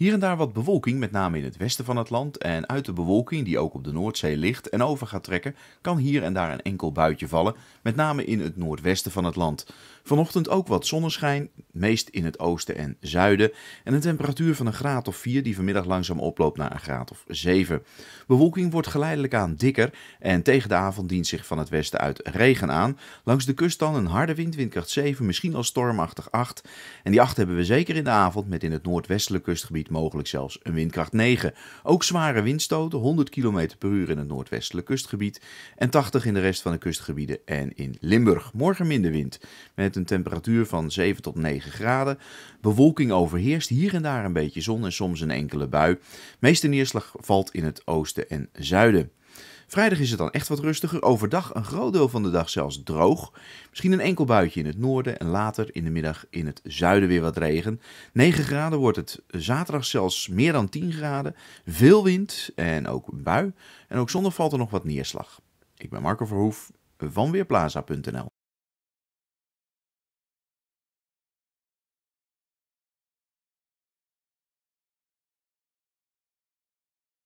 Hier en daar wat bewolking, met name in het westen van het land. En uit de bewolking, die ook op de Noordzee ligt en over gaat trekken, kan hier en daar een enkel buitje vallen. Met name in het noordwesten van het land. Vanochtend ook wat zonneschijn, meest in het oosten en zuiden. En een temperatuur van een graad of 4 die vanmiddag langzaam oploopt naar een graad of 7. Bewolking wordt geleidelijk aan dikker en tegen de avond dient zich van het westen uit regen aan. Langs de kust dan een harde wind, windkracht 7, misschien al stormachtig 8. En die 8 hebben we zeker in de avond met in het noordwestelijk kustgebied mogelijk zelfs een windkracht 9. Ook zware windstoten, 100 km per uur in het noordwestelijk kustgebied en 80 in de rest van de kustgebieden en in Limburg. Morgen minder wind, met een temperatuur van 7 tot 9 graden. Bewolking overheerst, hier en daar een beetje zon en soms een enkele bui. Meeste neerslag valt in het oosten en zuiden. Vrijdag is het dan echt wat rustiger. Overdag een groot deel van de dag zelfs droog. Misschien een enkel buitje in het noorden en later in de middag in het zuiden weer wat regen. 9 graden wordt het. Zaterdag zelfs meer dan 10 graden. Veel wind en ook bui. En ook zondag valt er nog wat neerslag. Ik ben Marco Verhoef van Weerplaza.nl